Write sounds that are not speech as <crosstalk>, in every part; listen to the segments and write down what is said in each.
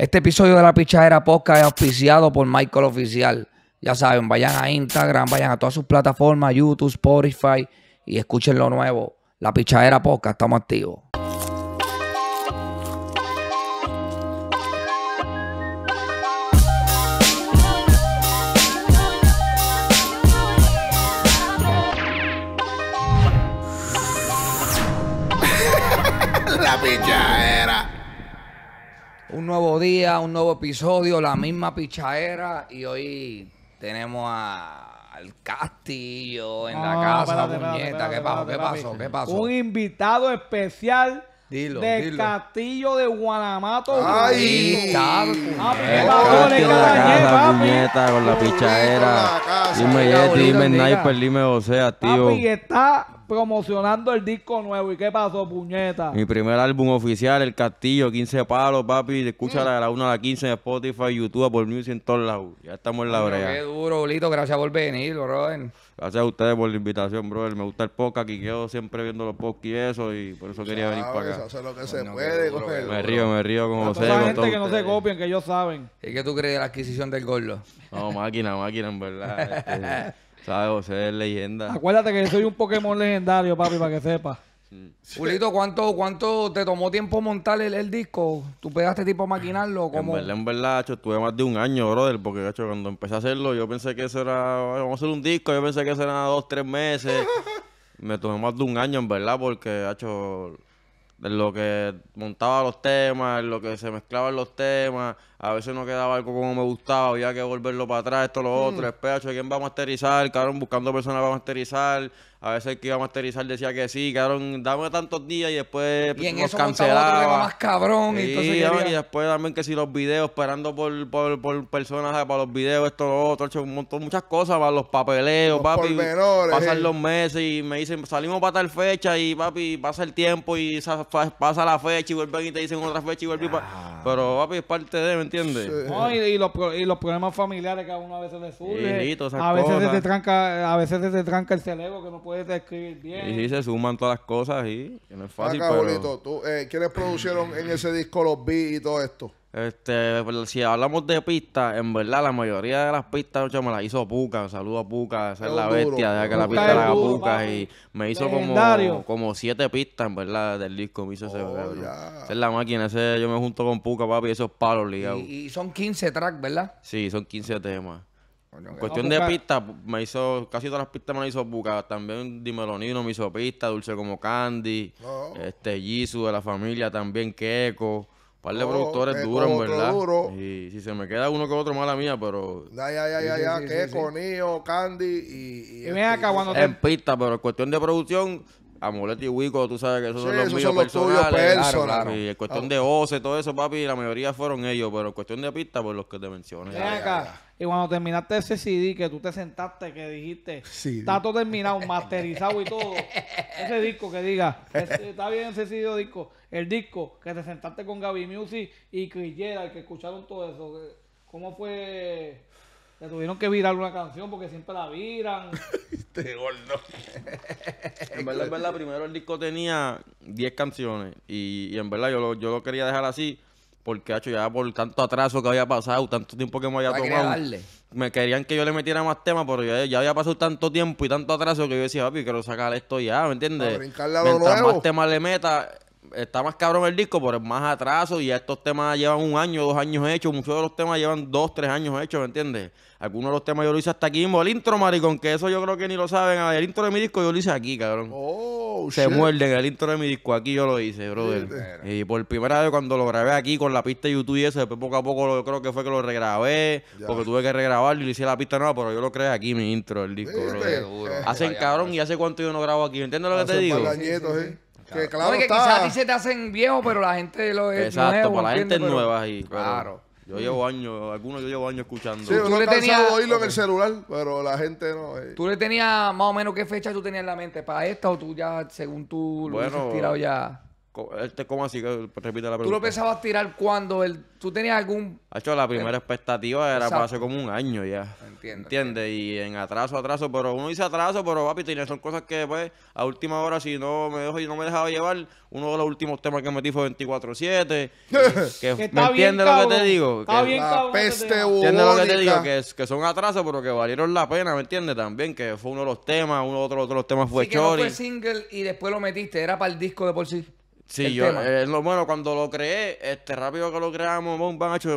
Este episodio de La Pichadera Poca es auspiciado por Michael Oficial. Ya saben, vayan a Instagram, vayan a todas sus plataformas, YouTube, Spotify y escuchen lo nuevo. La Pichadera Podcast, estamos activos. Un nuevo día, un nuevo episodio, la misma pichadera y hoy tenemos al Castillo en la ah, casa, de ¿Qué pasó? ¿Qué pasó? ¿Qué pasó? Un invitado especial Dilo, del castillo de Guanamato. Ay, ah, de está. puñeta, con la pichadera. Dime Yeti, dime Sniper, dime sea, tío. Papi está promocionando el disco nuevo. ¿Y qué pasó, puñeta? Mi primer álbum oficial, El Castillo, 15 palos, papi. Escucha mm. a la 1 a la 15 en Spotify, YouTube, por Music, en todos lados. Ya estamos en la brea. Qué duro, bolito, Gracias por venir, brother. Gracias a ustedes por la invitación, brother. Me gusta el podcast, aquí quedo siempre viendo los podcasts y eso, y por eso quería venir para acá. Hacer lo que se puede, Me río, me río con José. la gente que no se copien, que ellos saben. ¿Y qué tú crees de la adquisición del gordo? No, máquina, máquina, en verdad. Este, <laughs> ¿Sabes? José es leyenda. Acuérdate que soy un Pokémon legendario, papi, para que sepas. Julito, ¿cuánto, ¿cuánto te tomó tiempo montar el, disco? ¿Tú pegaste tipo a maquinarlo? como En verdad, en verdad, tuve más de un año, brother, porque hecho, cuando empecé a hacerlo, yo pensé que eso era, vamos a hacer un disco, yo pensé que eso era dos, tres meses. <laughs> Me tomé más de un año, en verdad, porque, hecho, De lo que montaba los temas, lo que se mezclaban los temas, a veces no quedaba algo como me gustaba, había que volverlo para atrás, esto, lo otro, mm. Espera, quién va a masterizar, cabrón, buscando personas para masterizar, a veces el que iba a masterizar decía que sí, Quedaron... dame tantos días y después y en eso más cabrón, y, después también que si los videos, esperando por, por, personas para los videos, esto, lo otro, un montón, muchas cosas, para los papeleos, papi, pasan los meses y me dicen, salimos para tal fecha y papi, pasa el tiempo y pasa la fecha y vuelven y te dicen otra fecha y vuelven, pero papi, es parte de, ¿entiendes? y, los, los, problemas familiares que a uno a veces le surgen a veces se te tranca, a veces se tranca el cerebro que no puedes escribir bien. Y sí, se suman todas las cosas y no es fácil. Acá, ¿tú, eh, ¿quiénes produjeron en ese disco los beats y todo esto? Este, pues, si hablamos de pistas, en verdad la mayoría de las pistas me las hizo Puca. Saludo a Puca, esa es la bestia, de que la pista la haga Puca. Y me hizo como, como siete pistas, en verdad, del disco. Me hizo ese, oh, esa es la máquina, yo me junto con Puka papi, esos palos ligados. Y, son 15 tracks, ¿verdad? Sí, son 15 temas. cuestión de pistas, me hizo, casi todas las pistas me las hizo Puka, También Dimelonino me hizo pistas, Dulce como Candy, oh. este Jisoo de la familia, también Keiko par de productores duros, en verdad. Y si se me queda uno que otro, mala mía, pero. Ya, ya, ya, ya, ya. que Candy y. Este, cuando. En pista, pero en cuestión de producción, Amuleto y Wico, tú sabes que esos son los esos personales. Y cuestión de OCE, todo eso, papi, la mayoría fueron ellos, pero cuestión de pista, por pues, los que te mencioné. Y cuando terminaste ese CD que tú te sentaste, que dijiste, está todo terminado, masterizado y todo, <laughs> ese disco que diga, eh. está bien ese CD disco, el disco que te sentaste con Gaby Music y Crillera, y que escucharon todo eso, ¿cómo fue? Le tuvieron que virar una canción porque siempre la viran. <laughs> Este en verdad, en verdad, primero el disco tenía 10 canciones. Y, en verdad yo lo, yo lo quería dejar así. Porque, hecho, ya por tanto atraso que había pasado, tanto tiempo que me había tomado. Me querían que yo le metiera más temas, porque ya, había pasado tanto tiempo y tanto atraso que yo decía, papi, quiero sacar esto ya, ¿me entiendes? Mientras más temas le meta, está más cabrón el disco por el más atraso y estos temas llevan un año, dos años hechos. Muchos de los temas llevan dos, tres años hechos, ¿me entiendes? Algunos de los temas yo lo hice hasta aquí mismo. El intro, maricón, que eso yo creo que ni lo saben. El intro de mi disco yo lo hice aquí, cabrón. Oh, Se muerde muerden el intro de mi disco. Aquí yo lo hice, brother. Y por primera vez cuando lo grabé aquí con la pista de YouTube y eso, después poco a poco lo, creo que fue que lo regrabé. Porque tuve que regrabarlo y lo hice la pista nueva, pero yo lo creé aquí, mi intro, el disco, Hacen cabrón y hace cuánto yo no grabo aquí. ¿Entiendes lo que te digo? ¿eh? Claro. Que quizás a ti se te hacen viejo, pero la gente lo es Exacto, para la gente es nueva ahí. Claro. Yo llevo años, algunos yo llevo años escuchando. Sí, tú le tenías oírlo en el celular, pero la gente no. Eh. ¿Tú le tenías más o menos qué fecha tú tenías en la mente para esta o tú ya, según tú, lo has tirado ya? ¿Cómo así? Repite la pregunta. ¿Tú lo pensabas tirar cuando el, tú tenías algún...? hecho, la primera expectativa era para hace como un año ya. entiende ¿Entiendes? Y en atraso, atraso. Pero uno dice atraso, pero papi, son cosas que pues a última hora si no me dejo y no me dejaba llevar, uno de los últimos temas que metí fue 24-7. <laughs> que, ¿Me entiendes lo que te digo? Está que, ¿Entiendes lo que te digo? Que, son atrasos, pero que valieron la pena, ¿me entiende También que fue uno de los temas, uno de los, otro, los temas fue sí, Chori. fue single y después lo metiste, era para el disco de por sí. Sí, yo, eh, lo bueno, cuando lo creé, este rápido que lo creamos,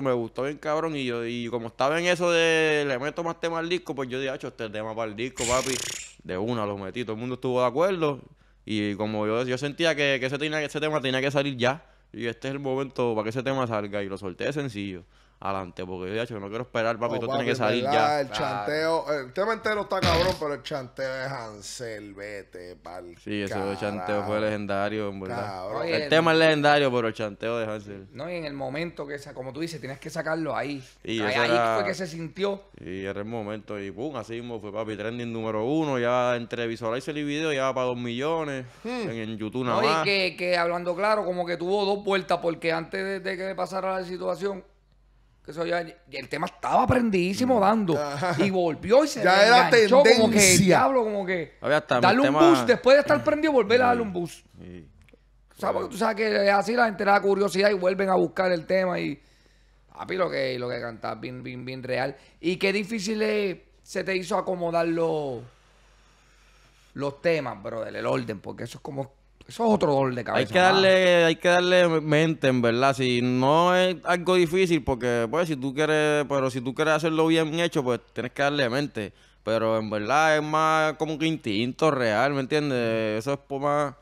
me gustó bien cabrón. Y yo, y como estaba en eso de le meto más tema al disco, pues yo dije, hecho este tema para el disco, papi. De una lo metí, todo el mundo estuvo de acuerdo. Y como yo, yo sentía que, que ese, ese tema tenía que salir ya. Y este es el momento para que ese tema salga. Y lo solté sencillo adelante. Porque yo, ya, chico no quiero esperar, papi, tú tienes que salir ya. El ah. chanteo, el tema entero está cabrón, pero el chanteo de Hansel, vete, pal. Sí, ese chanteo fue legendario, en verdad. el, tema es legendario, pero el chanteo de Hansel. No, y en el momento que, como tú dices, tienes que sacarlo ahí. ahí, fue que se sintió. Y era el momento, y pum, así mismo fue, papi, trending número uno, ya entre visualizar el video, ya para dos millones hmm. en, YouTube nada más. Oye, que, que hablando claro, como que tuvo dos vueltas, porque antes de que pasara la situación, que el tema estaba prendidísimo mm. dando ah. y volvió y se Ya era enganchó, como que diablo como que darle un bus después de estar prendido volver a darle un bus Sí. O porque tú sabes que así la gente da curiosidad y vuelven a buscar el tema y papi lo que lo que cantaba bien bien bien real y qué difícil se te hizo acomodar los los temas brother el orden porque eso es como eso es otro dolor de cabeza. Hay que darle, hay que darle mente, en verdad. Si no es algo difícil, porque pues si tú quieres, pero si tú quieres hacerlo bien hecho, pues tienes que darle mente. Pero en verdad es más como que instinto real, ¿me entiendes? Eso es por más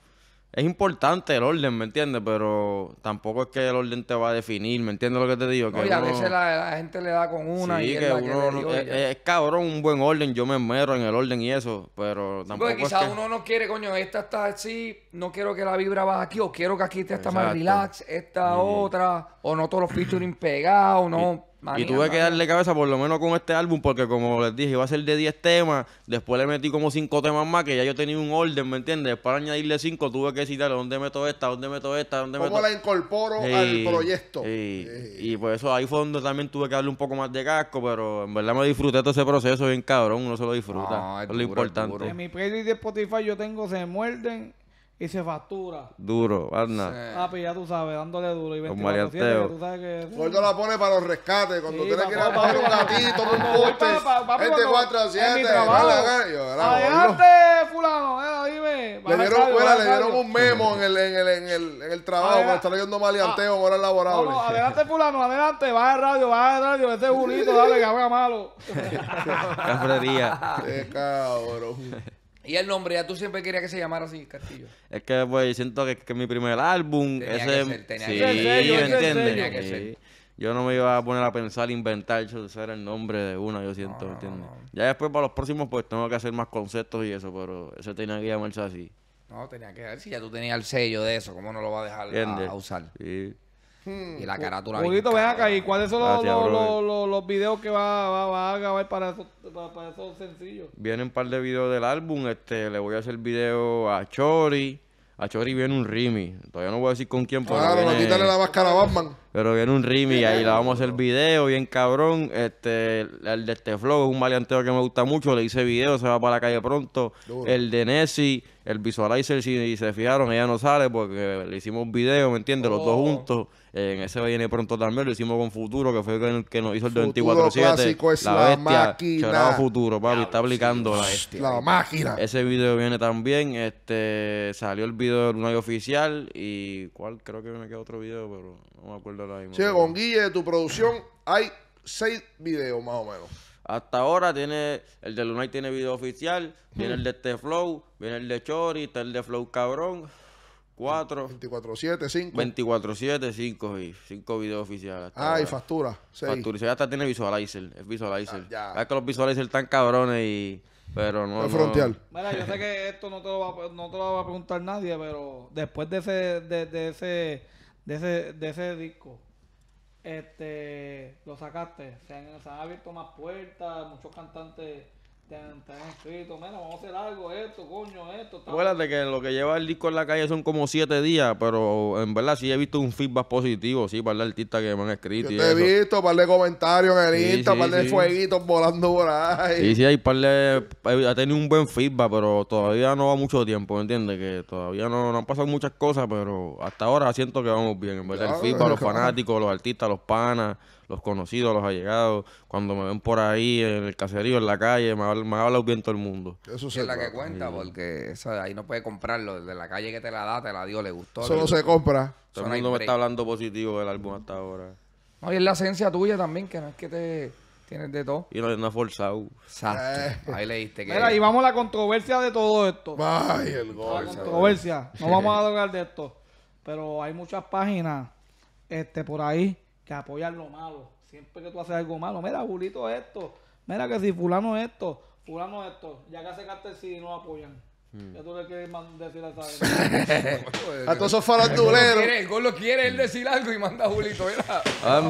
es importante el orden, ¿me entiendes? Pero tampoco es que el orden te va a definir, ¿me entiendes lo que te digo? Que a veces la, gente le da con una y es que eh, eh, es, cabrón un buen orden, yo me mero en el orden y eso, pero tampoco quizás uno no quiere, coño, esta está así, no quiero que la vibra va aquí, o quiero que aquí te está más relax, esta otra, o no todos los features pegados, no y tuve que darle cabeza por lo menos con este álbum, porque como les dije, iba a ser de 10 temas, después le metí como 5 temas más, que ya yo tenía un orden, ¿me entiendes? Para añadirle 5 tuve que decirle dónde meto esta, dónde meto esta, dónde meto... ¿Cómo la incorporo al proyecto? Y por pues eso ahí fue donde también tuve que darle un poco más de casco, pero en verdad me disfruté todo ese proceso bien cabrón, uno se lo disfruta, No, es, lo importante. en mi playlist de Spotify yo tengo Se Muerden, y se factura. Duro, Arna. Ah, Papi, pues ya tú sabes, dándole duro. Y 24 la pone para los rescates. Cuando que ir a pagar un gatito, un 24 a 7. Adelante, fulano, eh, dime. Le dieron, le dieron un memo en el, en el, en el, trabajo cuando leyendo maleanteo en ah, adelante, fulano, adelante. va el radio, va el radio. Este bonito, dale, que haga malo. <laughs> Cafrería. Qué cabrón. Y el nombre, ya tú siempre querías que se llamara así, Castillo. Es que, pues, siento que, es mi primer álbum. sí, yo no me iba a poner a pensar, inventar, ser el nombre de una, yo siento, ¿entiendes? Ya después, para los próximos, pues, tengo que hacer más conceptos y eso, pero ese tenía que llamarse así. No, tenía que ver si ya tú tenías el sello de eso, ¿cómo no lo va a dejar a, usar? Sí. Hmm. Y la carátula. Bonito, ven acá. ¿Y cuáles son los, los, los, videos que va, va, a hacer para esos, para, para sencillos? Vienen un par de videos del álbum. Este, le voy a hacer video a Chori. A Chori viene un Rimi. Todavía no voy a decir con quién. Claro, no quitarle la máscara a Batman. Pero viene un Y ahí, la vamos a hacer <laughs> video, bien cabrón. Este, el de este flow es un maleanteo que me gusta mucho, le hice video, se va para la calle pronto. El de Nessie, el visualizer, si se fijaron, ella no sale porque le hicimos video, ¿me entiendes? Los dos oh. juntos. En ese va a viene pronto también, lo hicimos con Futuro, que fue el que nos hizo el 24-7. La, bestia, máquina. Futuro, papi, está aplicando la máquina. Ese video viene también, este, salió el video del Unai Oficial y cuál creo que me queda otro video, pero no me acuerdo Che, con Guille de tu producción hay seis videos más o menos. Hasta ahora tiene el de Lunay tiene video oficial, viene el de este Flow, viene el de Chori, está el de Flow Cabrón. 4 24-7, 5. 24-7, 5 y 5 videos oficiales. Ah, y factura. 6. Factura. Ya hasta tiene visualizer. Es visualizer. ya. Es que los visualizer están cabrones y. Pero no. Es frontal. yo sé que esto no te, lo va, a preguntar nadie, pero después de ese, de ese de ese, de ese disco, este, lo sacaste, se han, se han abierto más puertas, muchos cantantes vamos a algo, esto, coño, esto. Acuérdate que lo que lleva el disco en la calle son como siete días, pero en verdad sí he visto un feedback positivo, sí, para el artista que me han escrito. te he visto, par de comentarios en el Insta, par de fueguitos volando por ahí. Sí, sí, hay par de. Eh, ha tenido un buen feedback, pero todavía no va mucho tiempo, ¿me entiendes? Que todavía no, han pasado muchas cosas, pero hasta ahora siento que vamos bien, en verdad. el feedback, los fanáticos, los artistas, los panas los conocidos, los allegados, cuando me ven por ahí en el caserío, en la calle, me habla, bien todo el mundo. Eso es la que cuenta, porque ahí no puede comprarlo. De la calle que te la da, te la dio, le gustó. Solo se compra. Todo el mundo me está hablando positivo del álbum hasta ahora. No, y es la esencia tuya también, que no es que te tienes de todo. Y no, es forzado. Exacto. Eh. Ahí leíste que. Mira, y vamos a la controversia de todo esto. Ay, el gol. controversia. No <laughs> vamos a hablar de esto. Pero hay muchas páginas este, por ahí apoyar lo malo. Siempre que tú haces algo malo, mira, Julito esto, mira que si fulano esto, fulano esto, ya que hace cartel si no apoyan. Mm. Ya tú le quieres a esa <laughs> A todos esos faranduleros. El gol lo quiere él decir algo y manda a Julito. Ah,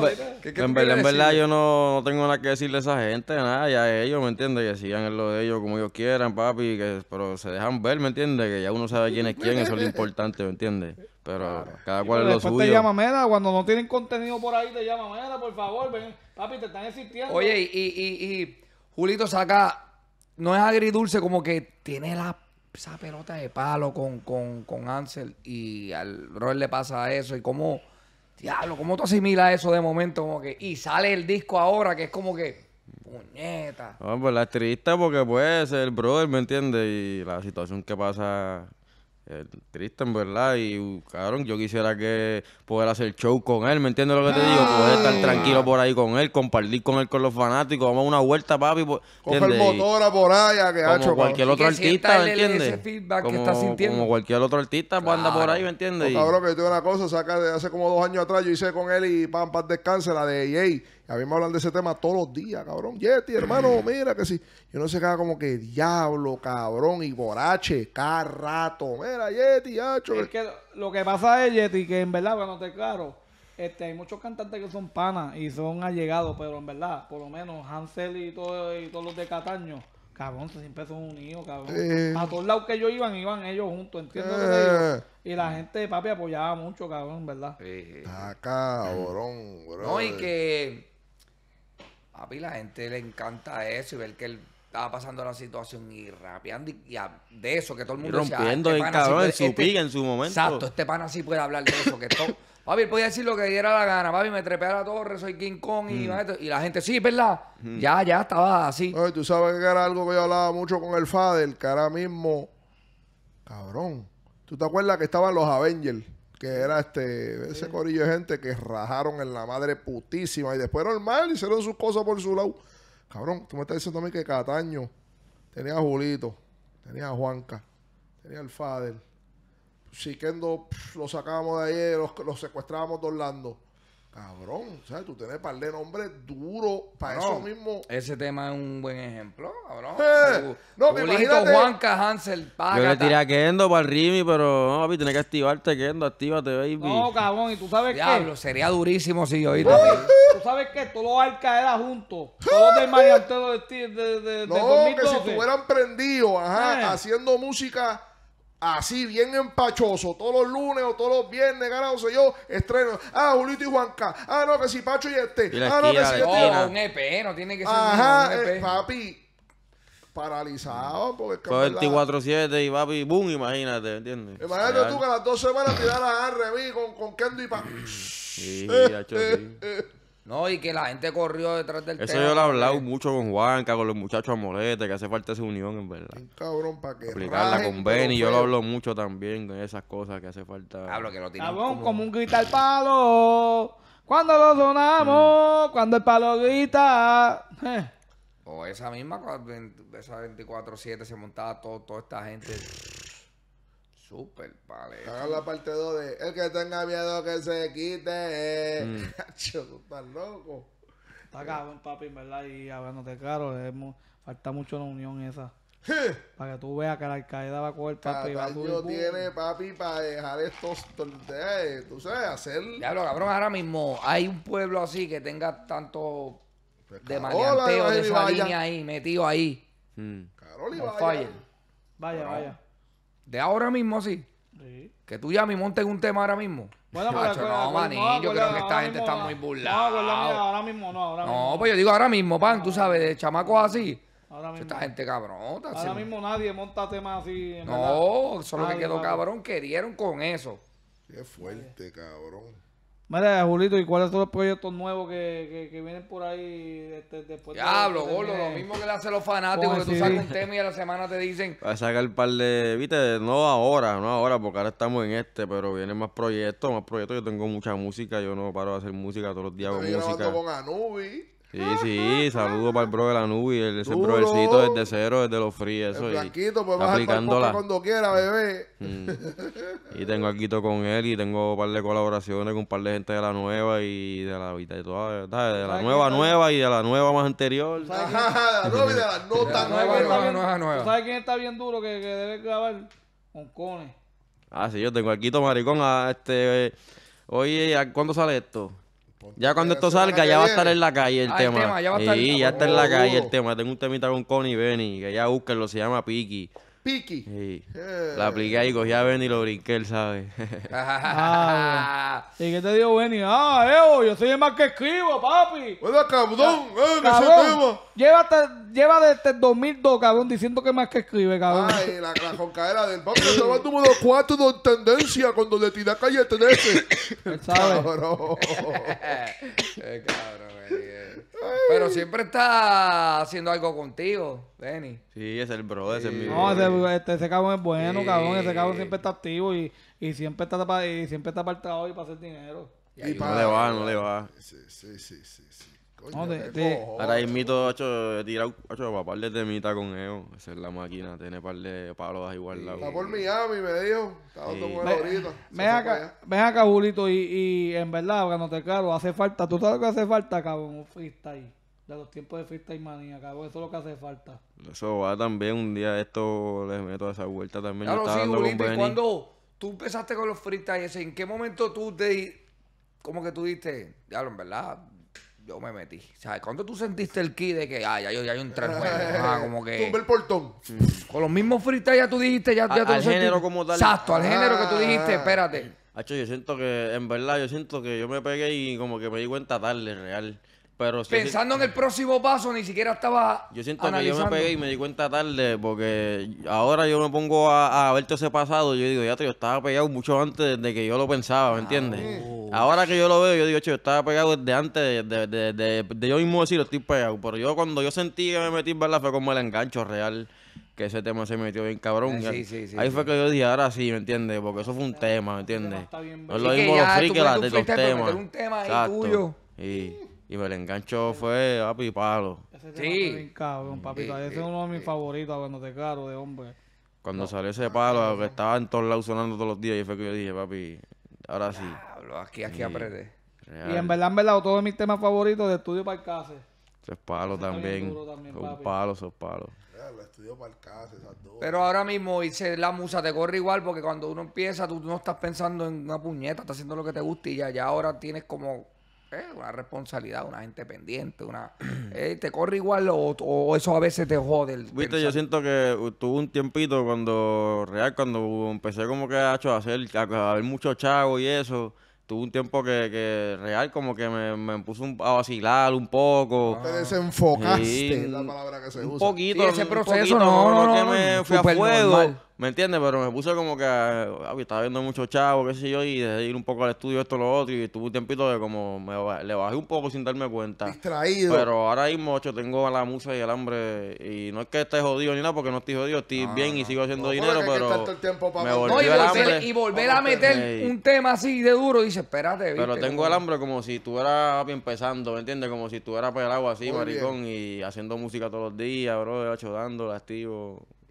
en verdad, yo no tengo nada que decirle a esa gente, nada. Ya ellos, ¿me entiendes? Que sigan lo de ellos como ellos quieran, papi. pero se dejan ver, ¿me entiendes? Que ya uno sabe quién es quién, eso es lo importante, ¿me entiendes? Pero cada cual es lo suyo. te llama Mera, cuando no tienen contenido por ahí, te llama Mera, por favor, Papi, te están existiendo. Oye, y, y Julito saca. No es agridulce, como que tiene la esa pelota de palo con, con, con Ansel y al Robert le pasa eso y cómo, diablo, cómo tú asimilas eso de momento como que, y sale el disco ahora que es como que, puñeta. Pues la triste porque pues el brother, ¿me entiendes? Y la situación que pasa el eh, triste, en verdad. Y, uh, cabrón, yo quisiera que poder hacer show con él, ¿me entiendes lo que te digo? Poder estar ah. tranquilo por ahí con él, compartir con él con los fanáticos, vamos a una vuelta, papi. motor a por allá, que como cualquier otro artista, ¿me Como, cualquier otro artista anda por ahí, ¿me entiendes? Oh, cabrón, que yo una cosa, saca de hace como dos años atrás, yo hice con él y pam, pam, descansa la de EA a mí me de ese tema todos los días, cabrón. Yeti, hermano, <clears throat> mira que Sí. Yo no sé qué como que diablo, cabrón, y borache, cada rato. Mira, Yeti, hacho. Es lo que pasa es, Yeti, que en verdad, cuando te claro, este, hay muchos cantantes que son panas y son allegados, pero en verdad, por lo menos Hansel y, todo, y todos los de Cataño cabrón, siempre son unidos, cabrón. a todos lados que ellos iban, iban ellos juntos, ¿entiendes? Eh. y la gente, de papi, apoyaba mucho, cabrón, en ¿verdad? ah, cabrón, No, y que Papi, la gente le encanta eso y ver que él estaba pasando la situación y rapeando y, de eso que todo el mundo y ah, este rompiendo el cabrón en su este, en su momento exacto este pana sí puede hablar de eso <coughs> papi él podía decir lo que diera la gana papi me trepé a la torre soy King Kong y, mm. y, la gente sí verdad mm. ya ya estaba así Oye, tú sabes que era algo que yo hablaba mucho con el Fader que ahora mismo cabrón tú te acuerdas que estaban los Avengers que era este ese corillo de gente que rajaron en la madre putísima y después normal hicieron sus cosas por su lado. Cabrón, tú me estás diciendo a mí que Cataño tenía a Julito, tenía a Juanca, tenía al Fader. Pues Siquendo lo sacábamos de ayer, los, secuestrábamos de Orlando. Cabrón, ¿sabes? Tú tenés par de nombres duro para eso mismo. Ese tema es un buen ejemplo, cabrón. Eh, no, me Juan Juanca, Hansel, Yo le tiré a Kendo para el Rimi, pero no, papi, tienes que activarte, Kendo, actívate, baby. No, cabrón, y tú sabes qué. Diablo, sería durísimo si yo ahorita. tú sabes qué, todos los caer juntos. Todos del mariantero de, de, de, de, No, que si estuvieran prendidos, ajá, eh. haciendo música Así, bien empachoso, todos los lunes o todos los viernes, ganado sé yo, estreno. Ah, Julito y Juanca. Ah, no, que si Pacho y este. Y ah, no, que si este. Oh, un EP, no tiene que ser Ajá, un EP. Eh, papi, paralizado. Porque el 24-7 y papi, boom, imagínate, ¿entiendes? Imagínate Real. tú que a las dos semanas te a la con, con Kendo y Pacho. sí, <laughs> No, y que la gente corrió detrás del Eso yo lo he hablado mucho con Juanca, con los muchachos amolete, que hace falta esa unión, en verdad. Un cabrón para que Aplicarla con Benny, yo lo hablo mucho también con esas cosas que hace falta. Hablo que como... un grita al palo, cuando lo donamos mm. cuando el palo grita. O esa misma, esa 24-7 se montaba todo, toda esta gente... Súper vale. Hagan la parte 2 de el que tenga miedo que se quite. Mm. <laughs> Cacho, tú estás loco. Está cabrón, papi, en verdad. Y hablándote claro, le falta mucho la unión esa. para que tú veas que la alcaldía va a coger papi. Cataño tiene papi para dejar estos torneos, tú sabes, hacer. lo cabrón, ahora mismo hay un pueblo así que tenga tanto pues de maleanteo de esa línea ahí, metido ahí. Carol y vaya. Vaya, vaya. De ahora mismo, así? sí. Que tú ya me montes un tema ahora mismo. Bueno, pero no, maní, yo creo que esta gente está muy burlada. No, ahora mismo no. Ahora mismo. no, pues yo digo ahora mismo, pan, tú sabes, de chamacos así. Esta gente cabrón. Ahora mismo nadie monta temas así. En no, solo que quedó cabrón. Querieron con eso. Qué fuerte, cabrón. Mira, Julito, ¿y cuáles son los proyectos nuevos que, que, vienen por ahí este, después Diablo, de Diablo, lo mismo que le hacen los fanáticos, pues que tú sacas un tema y a la semana te dicen. Vas a sacar un par de, viste, no ahora, no ahora, porque ahora estamos en este, pero vienen más proyectos, más proyectos. Yo tengo mucha música, yo no paro de hacer música todos los días. música. Sí, sí, saludo para el bro de la nube, el, ese Duro. desde cero, desde los fríos. El blanquito, pues aplicándola. cuando quiera, bebé. Mm. Y tengo aquí todo con él y tengo un par de colaboraciones con un par de gente de la nueva y de la vida y toda, de la nueva nueva y de la nueva más anterior. de la nueva de la nueva. nueva, ¿Sabes quién está bien duro que, debe grabar? Con Cone. Ah, sí, yo tengo aquí todo maricón a ah, este... Oye, ¿cuándo sale esto? Ya cuando esto salga, ah, ya va a estar en la calle el tema. ya sí, ya está en la calle uh. el tema. Tengo un temita con Connie Benny, que ya búsquenlo, se llama Piki. Piki. Eh. La apliqué ahí, cogí a Benny y lo brinqué, ¿sabes? Ah, ¿Y qué te dijo Benny? Ah, Evo, yo soy el más que escribo, papi. Bueno, cabrón, eh, que cabrón, lleva, lleva desde el 2002, cabrón, diciendo que más que escribe, cabrón. Ay, la, la del papi, estaba va número 4 de tendencia cuando le tira calle 13. él sabe. Cabrón. <laughs> eh, cabrón, Benny. Eh. Pero siempre está haciendo algo contigo, Denny. Sí, es el bro, ese es mi No, ese, este, cabrón es bueno, cabrón. Ese cabrón siempre está activo y, y siempre está pa- y siempre está para el y para hacer dinero. Y No le va, no le va. sí, sí, sí, sí. Ahora mismo, hecho, he tirado para par de temita con ellos. Esa es la máquina, tiene par de palos ahí guardados. Está por Miami, me dijo. Está sí. ahorita. Ven acá, ven acá, y, y en verdad, cuando te caro, hace falta, tú sabes lo que hace falta, cabrón, un freestyle. De los tiempos de freestyle manía, cabrón, eso es lo que hace falta. Eso va también, un día esto les meto a esa vuelta también. Claro, sí, Julito, ¿y cuando tú empezaste con los freestyles, en qué momento tú te... Como que tú diste, ya en verdad, yo me metí. sea, ¿Cuándo tú sentiste el ki de que, ah, ya, hay un tren <laughs> Ah, como que. el portón. Mm. Con los mismos freestyle ya tú dijiste, ya, ya Al género como tal. Exacto, al género que tú ah. dijiste, espérate. Hacho, yo siento que, en verdad, yo siento que yo me pegué y como que me di cuenta darle real. Pensando en el próximo paso, ni siquiera estaba. Yo siento que yo me pegué y me di cuenta tarde, porque ahora yo me pongo a, verte ese pasado. Yo digo, ya, te yo estaba pegado mucho antes de que yo lo pensaba, ¿me entiendes? Ahora que yo lo veo, yo digo, yo estaba pegado desde antes de, yo mismo decir, estoy pegado. Pero yo cuando yo sentí que me metí en verdad fue como el engancho real que ese tema se metió bien cabrón. Eh, ahí fue que yo dije, ahora sí, ¿me entiendes? Porque eso fue un tema, ¿me entiendes? No lo mismo los de los temas. tema Y... Y me el engancho fue papi palo. Ese sí. cabrón, mm. papito. ese eh, es uno de eh, mis eh. favoritos cuando te caro de hombre. Cuando salió ese palo, ah, que estaba en todos lados sonando todos los días, y fue que yo dije, papi, ahora sí. aquí, aquí Y en verdad, en verdad, todos mis temas favoritos de Estudio para el Case. Eso es palo también. también son palos, son palos. Estudio para el esas dos. Pero ahora mismo, hice la musa te corre igual, porque cuando uno empieza, tú no estás pensando en una puñeta, estás haciendo lo que te gusta y ya, ya ahora tienes como eh, una responsabilidad, una gente pendiente, una <clears throat> eh, te corre igual o, eso a veces te jode. Viste, yo siento que tuve un tiempito cuando real cuando empecé como que a hacer mucho chavo y eso. Tuve un tiempo que, que real como que me, me puso a vacilar un poco. Ah. Te desenfocaste, la palabra que se un Poquito, un poquito, no, no, a fuego. ¿Me entiendes? Pero me puse como que, ah, pues, estaba viendo mucho chavo, qué sé yo, y de ir un poco al estudio, esto, lo otro, y tuve un tiempito de como, le bajé un poco sin darme cuenta. Distraído. Pero ahora mismo, ocho, tengo a la musa y el hambre, y no es que esté jodido ni nada, porque no estoy jodido, estoy bien y sigo haciendo dinero, pero me y, volver, y volver a meter un tema así de duro, dice, espérate. Pero tengo el hambre como si estuviera empezando, ¿me entiendes? Como si estuviera pelado así, maricón, y haciendo música todos los días, bro, ocho, dándole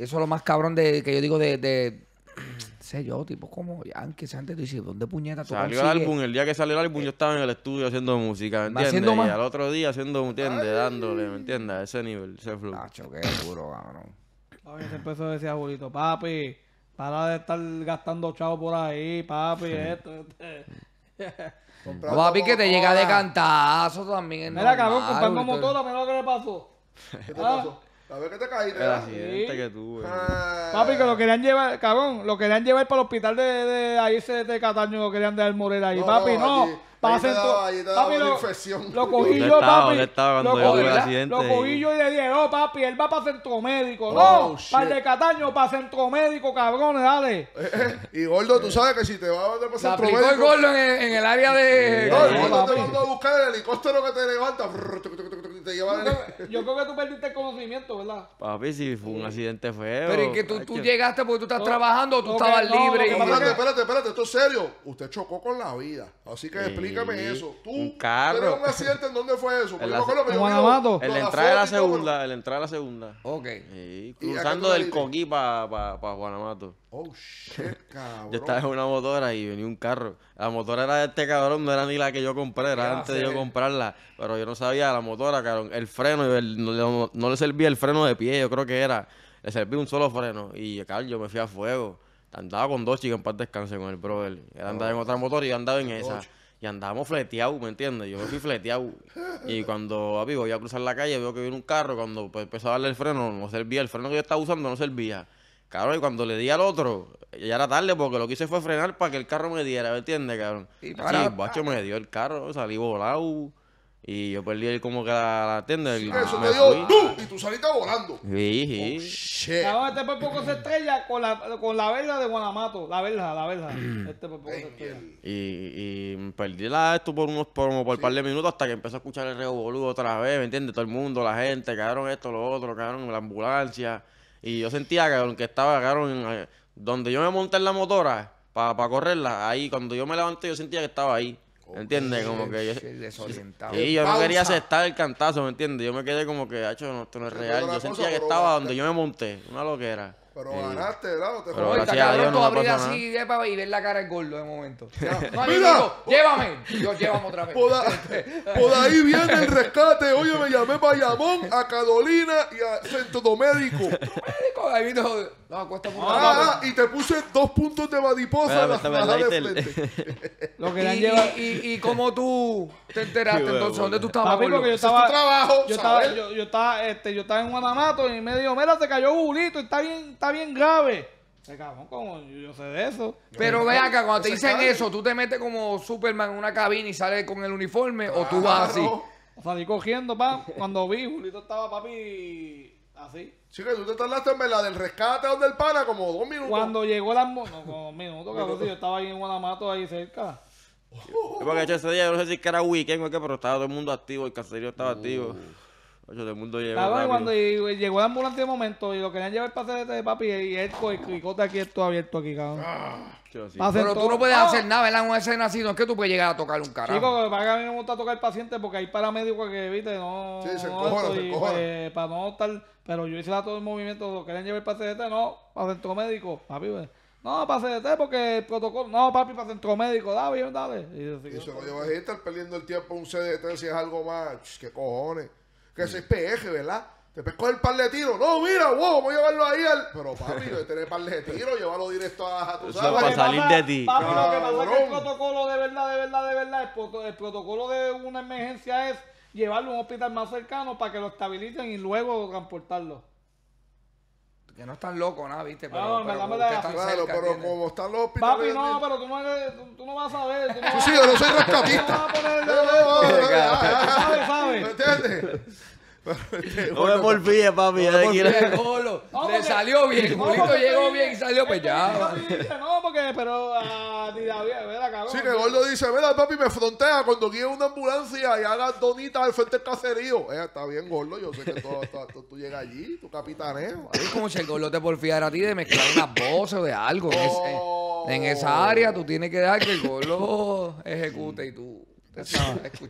eso es lo más cabrón de que yo digo de, de <clears throat> sé yo, tipo como se antes tú dices, ¿dónde puñeta tú Salió el álbum, el día que salió el álbum yo estaba en el estudio haciendo música, ¿me entiendes? y al otro día haciendo, ¿me entiendes? Dándole, ¿me entiendes? ese nivel, ese flow. Nacho, qué duro, cabrón. Papi, se empezó a decir abuelito, papi, para de estar gastando chavo por ahí, papi, esto, <laughs> papi, que te llega de cantazo también. Mira, normal, cabrón, comprando motora, mira lo que le pasó. ¿Qué te pasó? Ah, la vez que te caíste. El accidente que tuve. Ah. Papi, que lo querían llevar, cabrón, lo querían llevar para el hospital de, de ahí se de Cataño, lo querían dejar morir ahí. papi, no. Allí, pasen allí daba, allí papi, lo, infección. lo cogí yo, estaba, No Estaba lo, cogí, el lo cogí yo y le dije, no, papi, él va para centro médico. Oh, no, shit. para el de Cataño, para centro médico, cabrones, dale. <laughs> y gordo, tú sabes que si te vas a para centro médico. El gordo en, el área de. No, el gordo te mando a buscar el helicóptero que te levanta. <laughs> Yo, creo que tú perdiste el conocimiento, ¿verdad? Papi, si fue un accidente feo. Pero es que tú, tú llegaste porque tú estás oh, trabajando o tú estabas libre. y... Espérate, espérate, espérate, esto es serio. Usted chocó con la vida. Así que explícame eso. Tú un carro. un accidente en dónde fue eso? En la, entrada de la segunda, en la entrada de la segunda. Ok. cruzando del Coquí para pa, pa Guanamato. Oh shit, <laughs> yo estaba en una motora y venía un carro. La motora era de este cabrón, no era ni la que yo compré, era antes de yo comprarla. Pero yo no sabía la motora, cabrón. El freno, no, le servía el freno de pie, yo creo que era. Le servía un solo freno. Y, cabrón, yo me fui a fuego. Andaba con dos chicos en paz descanso con el brother. Él andaba en oh. otra motora y yo andaba en esa. Y andábamos fleteados, ¿me entiendes? Yo me fui fleteado. Y cuando, vivo voy a cruzar la calle, veo que viene un carro. Cuando pues, empezó a darle el freno, no servía. El freno que yo estaba usando no servía. Cabrón, y cuando le di al otro, ya era tarde porque lo que hice fue frenar para que el carro me diera, ¿me entiendes, cabrón? Y para, el bacho me dio el carro, salí volado. Y yo perdí el, como que la, la tienda. eso me te dio tú y tú saliste volando. Sí, sí. Oh, este poco se estrella con la, con la verga de Guanamato. La verja, la verja. <clears throat> este por poco Y, y perdí la esto por unos por, un par de minutos hasta que empezó a escuchar el reo boludo otra vez, ¿me entiendes? Todo el mundo, la gente, cagaron esto, lo otro, cagaron la ambulancia. Y yo sentía, que que estaba, cabrón, eh, donde yo me monté en la motora para correrla, ahí, cuando yo me levanté, yo sentía que estaba ahí. ¿Entiendes? Como que yo, desorientado. Sí, yo no quería aceptar el cantazo, ¿me entiendes? Yo me quedé como que, ha no, esto no es real. Yo sentía que estaba donde yo me monté, una loquera. Pero ganaste, ¿verdad? te Pero Ahorita, gracias a Dios no me abrir nada. así y ver la cara del gordo de momento. <laughs> Mira. digo, llévame. Yo llévame otra vez. <laughs> Por, ahí viene el rescate. Oye, me llamé Bayamón, a Carolina y a Centro Domérico ahí joder, No, cuesta por ah, ah, y te puse dos puntos de badiposa la de frente. <laughs> Lo que le y, llevado. Y, cómo tú te enteraste entonces, ¿dónde tú estabas? Papi, yo estaba, trabajo, yo estaba, yo, estaba, este, yo estaba en Guanamato y me dijo, mira, se cayó Julito, está bien, está bien grave. Se cagó como yo, sé de eso. Pero ve acá, cuando te dicen eso, tú te metes como Superman en una cabina y sales con el uniforme, o tú vas así. Salí cogiendo, pa. Cuando vi, Julito estaba, papi Así. Ah, sí, que tú te tardaste en la del rescate donde el pana como dos minutos. Cuando llegó el amor No, como dos minutos, yo estaba ahí en Guanamato, ahí cerca. Oh. Porque ese día, yo no sé si era weekend o qué, pero estaba todo el mundo activo, el caserío estaba activo. Ocho, el mundo cuando y- llegó el ambulante de momento y lo querían llevar para hacer este de papi y él el cricote aquí, esto abierto aquí, cabrón. Ah. Pero tú no puedes ah. hacer nada, ¿verdad? En una escena así, no es que tú puedes llegar a tocar un carajo. Chico, que a mí me gusta tocar paciente porque hay paramédicos que, viste, no. Sí, se no se pues, Para no estar. Pero yo hice la- todo el movimiento, lo querían llevar para CDT, no, para centro médico, papi, ¿ves? Pues. No, para CDT porque el protocolo. No, papi, para centro médico, dale, dale. Y, se lo llevas a estar perdiendo el tiempo un CDT si es algo más. ¿Qué cojones? que es PG, ¿verdad? Te pego el par de tiros. No, mira, wow, voy a llevarlo ahí al. Pero papi, <laughs> tener par de tiros, llevarlo directo a, tu sala. salir de ti. Papi, lo que pasa es que el protocolo de verdad, de verdad, de verdad, el, el protocolo de una emergencia es llevarlo a un hospital más cercano para que lo estabilicen y luego transportarlo que no están locos, nada, ¿viste? Claro, pero como están Papi, no, pero tú no, tú, no vas a ver. Tú sí, yo no soy rescatista. ¿Sabes, me entiendes? No me porfíes, papi. No le salió bien. No, Julito llegó bien y salió pellado. No, porque, pero ah, a ti cabrón. Sí, que gordo dice, mira, papi, me frontea cuando guíes una ambulancia y haga donita al frente del caserío. Eh, está bien, gordo, yo sé que tú llegas allí, tú capitaneo. Es como si el gordo te porfiara a ti de mezclar unas voces o de algo. En, esa oh. área tú tienes que dejar que el gordo ejecute y tú...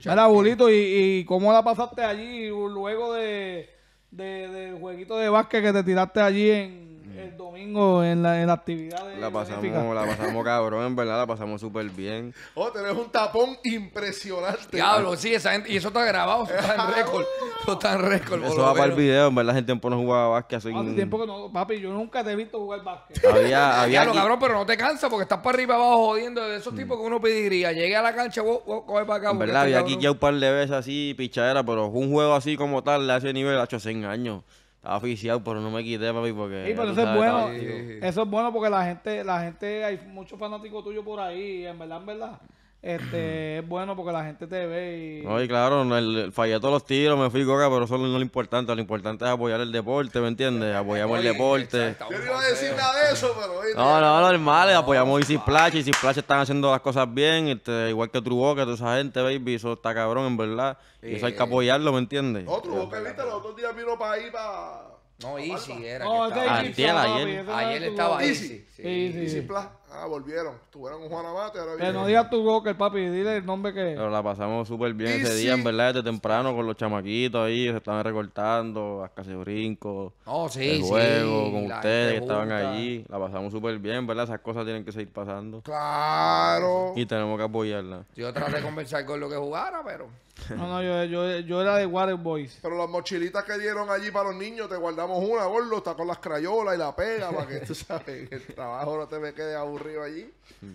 Mira, Bulito, ¿y cómo la pasaste allí luego de, de, de jueguito de básquet que te tiraste allí en, el domingo en la, en la actividad la pasamos, la pasamos cabrón, en verdad, la pasamos súper bien. Oh, tenés un tapón impresionante. Diablo, sí, esa gente, y eso está grabado, eso está en récord. Eso está en récord. Eso va para el video, en verdad, gente tiempo no jugaba básquet. Hace tiempo que no, papi, yo nunca te he visto jugar básquet. Había, había Diablo, cabrón, pero no te cansa porque estás para arriba abajo jodiendo de esos tipos que uno pediría. Llegué a la cancha, vos, vos coge para acá. En verdad, este había aquí ya un par de veces así, pichadera, pero un juego así como tal, de ese nivel, ha hecho 100 años oficial pero no me quité, papi, porque... eso es bueno. Eso es bueno porque la gente, la gente, hay muchos fanáticos tuyos por ahí, en verdad, en verdad. Este, es bueno porque la gente te ve y... No, y claro, el, fallé todos los tiros, me fui coca, pero eso no es lo importante. Lo importante es apoyar el deporte, ¿me entiendes? Apoyamos el deporte. Yo no iba a decir nada de eso, pero... No, no, normal, apoyamos Easy Splash, Easy Splash están haciendo las cosas bien, este, igual que Truboca, que toda esa gente, baby, eso está cabrón, en verdad. Y eso hay que eh, apoyarlo, ¿me entiendes? Otro, que viste, los otros días vino para ahí, para... No, Easy era. No, que estaba. Antiel, ayer. Ayer estaba Easy. Easy. ah, volvieron. Tuvieron un Juan Abate, ahora Que no digas tu el papi, dile el nombre que... Pero la pasamos súper bien ese día, en verdad, desde temprano con los chamaquitos ahí, se estaban recortando, a Casebrinco. brinco, sí, sí. juego con ustedes que estaban allí. La pasamos súper bien, ¿verdad? Esas cosas tienen que seguir pasando Claro. y tenemos que apoyarla. Yo traté de conversar con lo que jugara, pero. <laughs> No, no, yo, era de Boys Pero las mochilitas que dieron allí para los niños, te guardamos una, gordo, está con las crayolas y la pega para que tú sabes el trabajo no te me quede aburrido allí.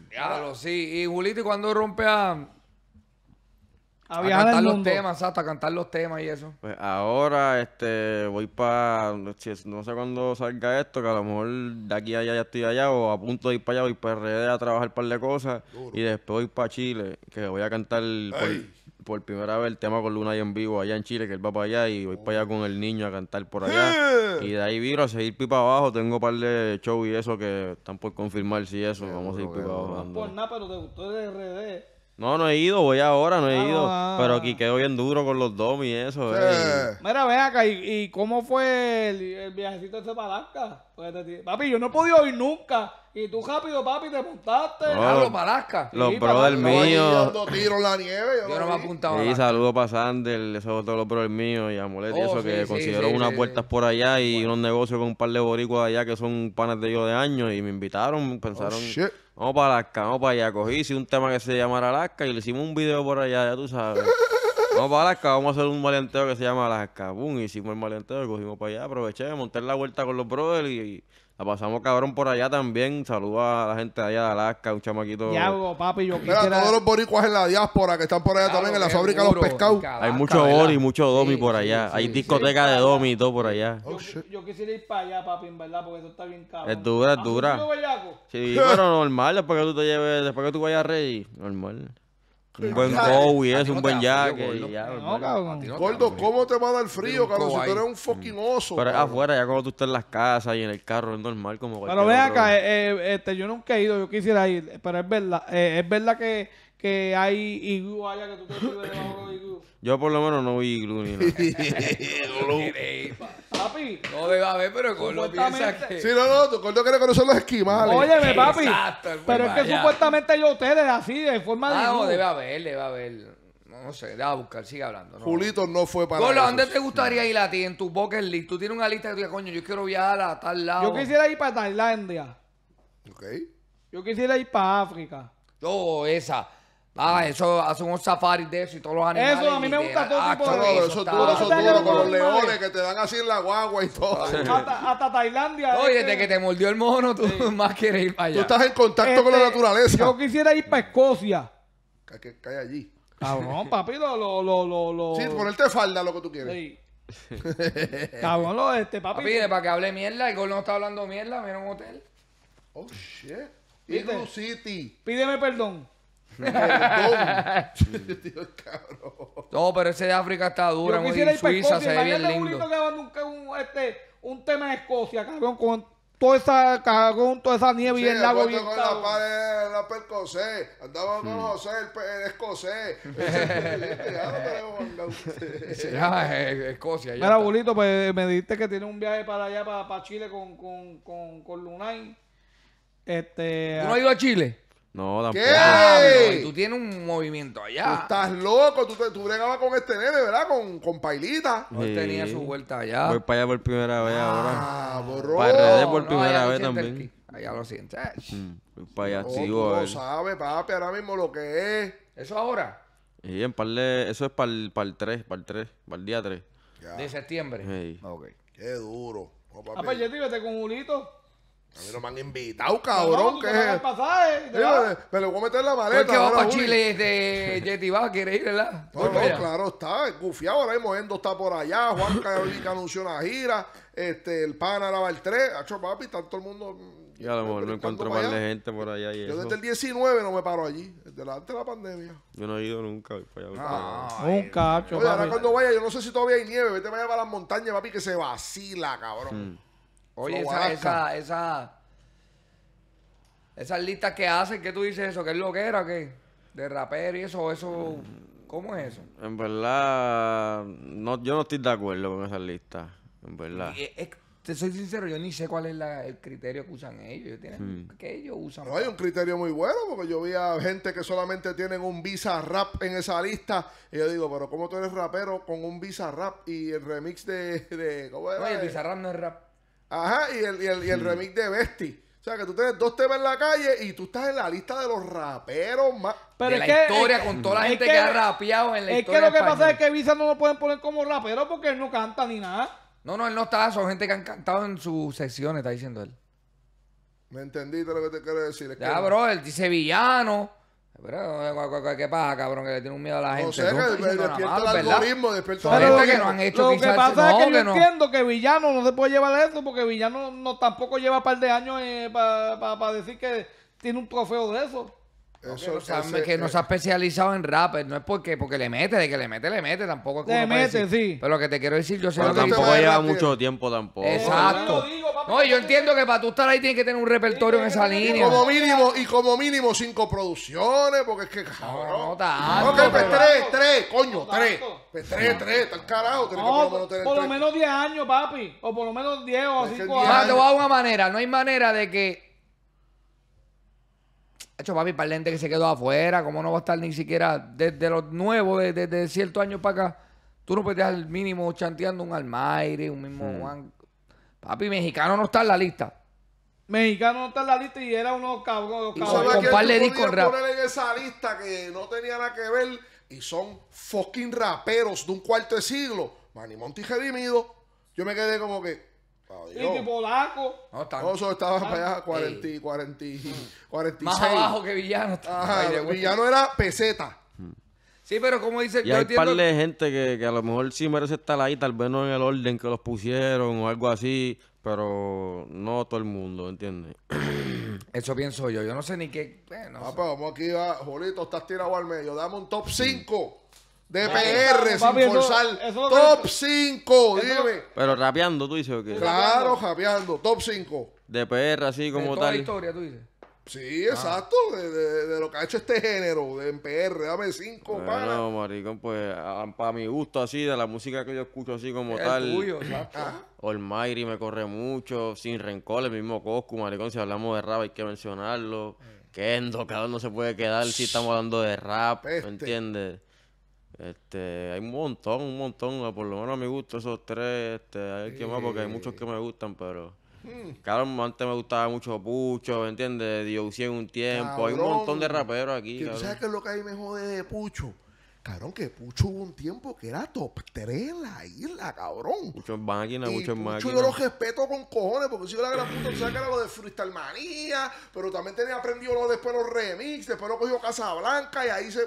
Claro, sí. Y Julito, ¿y cuándo rompe a, a, cantar los temas, hasta cantar los temas y eso. Pues ahora, este, voy para, no sé cuándo salga esto, que a lo mejor de aquí a allá ya estoy allá, o a punto de ir para allá, voy para RD a trabajar un par de cosas, y después voy para Chile, que voy a cantar por primera vez el tema con Luna y en vivo allá en Chile, que él va para allá y voy para allá con el niño a cantar por allá. y de ahí viro a seguir pipa abajo. Tengo un par de shows y eso que están por confirmar si eso. vamos a seguir pipa abajo. No por nada, pero te gustó No, no he ido, voy ahora, no he ah, ido. Ah, ah. pero aquí quedo bien duro con los dos y eso. Eh. Mira, ve acá, ¿y, cómo fue el, el viajecito de Palanca? Pues, papi, yo no he podido ir nunca. Y tú rápido, papi, te apuntaste. A los palasca. Los sí, brothers míos. Yo tiro en la nieve. Yo, no me apuntaba. Sí, saludo para Sander, esos todos los brothers míos y a y oh, eso que considero unas puertas por allá y unos negocios con un par de boricuas allá que son panes de ellos de años y me invitaron, pensaron. Oh, vamos para Alaska, vamos para allá. Cogí, un tema que se llamara Alaska y le hicimos un video por allá, ya tú sabes. <laughs> Vamos para Alaska, vamos a hacer un maleanteo que se llama Alaska. Boom, hicimos el maleanteo, cogimos para allá, aproveché, monté la vuelta con los brothers y la pasamos cabrón por allá también. Saludos a la gente de allá de Alaska, un chamaquito. hago papi, yo Mira, todos los boricuas en la diáspora que están por allá también, en la fábrica de los pescados. Hay mucho Ori, mucho Domi por allá. Hay discoteca de Domi y todo por allá. Yo, oh, quisiera ir para allá, papi, en verdad, porque eso está bien cabrón. Es dura, es ah, dura. Sí, pero normal, después que tú te lleves, después que tú vayas a Rey, normal. Un buen go y eso, un buen jack. Gordo, ¿cómo te va a dar frío, cabrón? Si tú eres un fucking mm. oso. Pero afuera, ya cuando tú estás en las casas y en el carro, es normal como Pero vea acá, eh, eh, este, yo nunca he ido, yo quisiera ir. Pero es verdad, eh, es verdad que que hay iglú allá que tú te debajo de <coughs> iglú. Yo por lo menos no vi iglú ni nada. <laughs> papi. No debe haber, pero Gordo piensa que... Sí, no, no, Tú Gordo quiere conocer los esquimales. Óyeme, papi. Exacto, pero es que supuestamente Yo ustedes así, de forma de no, ah, debe haber, debe haber. No sé, debe buscar, sigue hablando. Julito no fue para ¿dónde te gustaría ir a ti en tu bucket list? Tú tienes una lista que tú dices, coño, yo quiero viajar a tal lado. Yo quisiera ir para Tailandia. Ok. Yo quisiera ir para África. Todo esa. Ah, eso hace un safari de eso y todos los animales. Eso a mí me gusta todo ah, tipo de eso. Eso duro, eso duro, con los leones que te dan así en la guagua y todo. Hasta, Tailandia. Oye, este, desde que te mordió el mono, tú <laughs> más quieres ir para allá. Tú estás en contacto con la este, naturaleza. Yo quisiera ir para Escocia. Que cae allí. Cabrón, papi, lo, lo, lo, Sí, ponerte falda lo que tú quieres. Sí. Cabrón, lo este, papi. pide para que hable mierda, el gol no está hablando mierda, mira un hotel. Oh, shit. Eagle City. Pídeme perdón. Dios, <laughs> No, pero ese de África está duro. Yo quisiera ir Suiza se ve bien lindo. que nunca un, este, un tema en Escocia, cabrón, con toda esa cagón, toda esa nieve sí, y el lago bien con la pared, la percocé, andaba con José el, el escocés. <laughs> <laughs> ya, eh, Escocia. Ya Mira, bolito, pues me dijiste que tiene un viaje para allá, para, para Chile con, con, con, con Lunay. Este, ¿Tú no has ido a Chile? No, tampoco. ¿Qué? tú tienes un movimiento allá. estás loco, tú, te- bregabas con este nene, ¿verdad? Con, con Pailita. No tenía su vuelta allá. Voy para allá por primera vez ah, ahora. Ah, borró. Para redes por primera vez también. Ahí Allá lo sientes. Mm, voy para allá tú no sabes, papi, ahora mismo lo que es. Eso ahora, Y en par eso es para el, 3, para el 3, para el día 3. de septiembre. Ok. Qué duro. Ah, pues, papi. yo con Julito. A mí no me han invitado, cabrón. ¿Qué es? Pasaje, me lo voy a meter en la maleta. qué vas para Chile de Yeti va, quieres ir, ¿verdad? No, claro, está gufiado. Ahora mismo Endo está por allá. Juan Carolina anunció una gira. Este, el pana va el 3. Acho, papi, está todo el mundo. Mm, y a lo mejor no encuentro más de gente por allá. Y yo desde el 19 no me paro allí, desde antes de la pandemia. Yo no he ido nunca para allá. Ah, nunca, papi. Oye, ahora cuando vaya, yo no sé si todavía hay nieve. Vete para allá para las montañas, papi, que se vacila, cabrón. Hmm. Oye, esa, esa, esa, esas listas que hacen, que tú dices eso? ¿Qué es lo que era? ¿Qué? De rapero y eso, eso, ¿cómo es eso? En verdad, no, yo no estoy de acuerdo con esas listas, en verdad. te soy sincero, yo ni sé cuál es la, el criterio que usan ellos. Tienen, mm. ellos usan? No hay un criterio muy bueno, porque yo vi a gente que solamente tienen un visa rap en esa lista. Y yo digo, pero ¿cómo tú eres rapero con un visa rap y el remix de. de ¿cómo el visa rap no es rap. Ajá, y el, y remix de Besti. O sea, que tú tienes dos temas en la calle y tú estás en la lista de los raperos más. Pero de la historia, con toda la gente que, ha rapeado en la historia. Es que lo que pasa es que Visa no lo pueden poner como rapero porque él no canta ni nada. No, no, él no está. Son gente que han cantado en sus secciones, está diciendo él. ¿Me entendiste lo que te quiero decir? Es ya, bro, él dice villano. Pero, ¿qué pasa, cabrón? Que le tiene un miedo a la gente. No sé, que despierta el algoritmo, despierta que, no han hecho Lo que pasa es que, yo entiendo que Villano no se puede llevar eso, porque Villano no, tampoco lleva un par de años eh, para decir que tiene un trofeo de eso que no se ha especializado en rap eh, no es porque, porque le mete, de que le mete, le mete, tampoco es que Le mete, sí. Pero lo que te quiero decir, yo sé que tampoco lleva mucho tiempo tampoco. Exacto. No, yo entiendo que para tú estar ahí tienes que tener un repertorio en esa línea. Como mínimo, y como mínimo cinco producciones, porque es que cabrón. No, no pues, tanto. tres, tres, coño, tres. Pues tres, tres, tal carajo. por lo menos diez años, papi. O por lo menos diez o cinco años. Te voy a una manera. No hay manera de que hecho, papi, para gente que se quedó afuera, ¿cómo no va a estar ni siquiera desde los nuevos, desde, cierto ciertos años para acá? Tú no puedes dejar el mínimo chanteando un Almaire, un mismo Papi, mexicano no está en la lista. Mexicano no está en la lista y era uno cabrón. Con par de discos rap. en esa lista que no tenía nada que ver y son fucking raperos de un cuarto de siglo. Manny redimido. Yo me quedé como que, y que Polaco. No, Oso estaba para allá 40, 40, 46. Más abajo que Villano. Ajá, Villano era peseta. Sí, pero como dice... Y hay un par de gente que, que, a lo mejor sí merece estar ahí, tal vez no en el orden que los pusieron o algo así, pero no todo el mundo, ¿entiendes? <clears throat> Eso pienso yo. Yo no sé ni qué... Bueno, ah, pues, vamos aquí, Jolito, estás tirado al medio. Dame un top 5. Ah, PR, sin forzar. top 5, dime. Pero rapeando, tú dices, ¿o qué? Claro, rapeando. Top 5. PR, así como de toda tal. La historia, tú dices. Sí, ah. exacto, de, lo que ha hecho este género, de MPR, dame cinco, No, maricón, pues, para mi gusto así, de la música que yo escucho así como tal. Olmairi ah. me corre mucho, Sin Rencor, el mismo Coscu, maricón, si hablamos de rap hay que mencionarlo. Eh. Kendo, cada no se puede quedar si estamos hablando de rap, ¿me entiendes? Este, hay un montón, un montón, por lo menos a mi gusto esos tres, este, hay sí. que más porque hay muchos que me gustan, pero... Mm. Claro, antes me gustaba mucho Pucho, ¿me entiendes? Dios en un tiempo, hay un montón de raperos aquí. ¿Y ¿Tú sabes qué es lo que hay mejor de Pucho? Cabrón, que Pucho hubo un tiempo que era top 3 en la isla, cabrón. Pucho en máquina, Pucho en máquina. yo lo respeto con cojones, porque si yo la gran puta, tú sabes que era lo de Freestyle Manía, pero también tenía aprendido lo después los remix, después lo cogió Casablanca y ahí se